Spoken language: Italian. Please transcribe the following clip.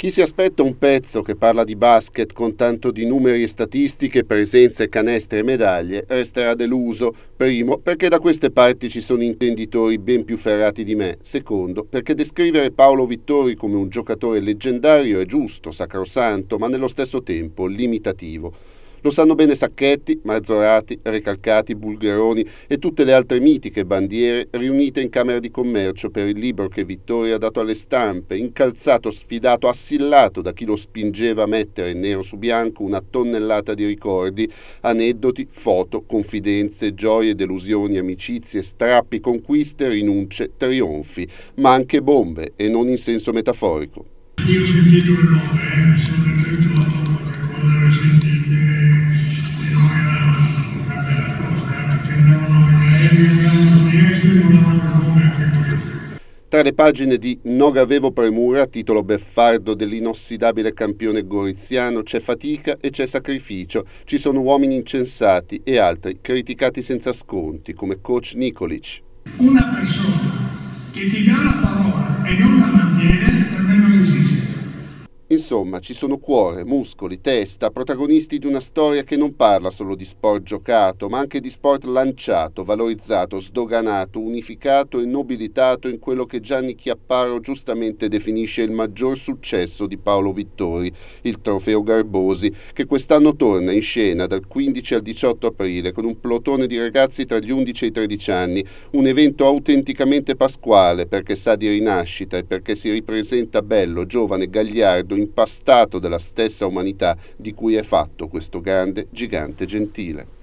Chi si aspetta un pezzo che parla di basket con tanto di numeri e statistiche, presenze, canestre e medaglie, resterà deluso. Primo, perché da queste parti ci sono intenditori ben più ferrati di me. Secondo, perché descrivere Paolo Vittori come un giocatore leggendario è giusto, sacrosanto, ma nello stesso tempo limitativo. Lo sanno bene Sacchetti, Mazzorati, Recalcati, Bulgheroni e tutte le altre mitiche bandiere riunite in Camera di Commercio per il libro che Vittorio ha dato alle stampe, incalzato, sfidato, assillato da chi lo spingeva a mettere nero su bianco una tonnellata di ricordi, aneddoti, foto, confidenze, gioie, delusioni, amicizie, strappi, conquiste, rinunce, trionfi, ma anche bombe e non in senso metaforico. Io ho sentito il nome, eh, sono entrato l'avete sentite e noi era una bella cosa eh, perché andavano eh, in aereo, andavano a Trieste e volavano come anche in Polizione. Tra le pagine di Non avevo premura, titolo beffardo dell'inossidabile campione goriziano, c'è fatica e c'è sacrificio, ci sono uomini incensati e altri criticati senza sconti, come coach Nicolic. Una persona che ti dà la parola e non la Insomma, ci sono cuore, muscoli, testa, protagonisti di una storia che non parla solo di sport giocato, ma anche di sport lanciato, valorizzato, sdoganato, unificato e nobilitato in quello che Gianni Chiapparo giustamente definisce il maggior successo di Paolo Vittori, il trofeo Garbosi, che quest'anno torna in scena dal 15 al 18 aprile con un plotone di ragazzi tra gli 11 e i 13 anni, un evento autenticamente pasquale perché sa di rinascita e perché si ripresenta bello, giovane, gagliardo, in impastato della stessa umanità di cui è fatto questo grande gigante gentile.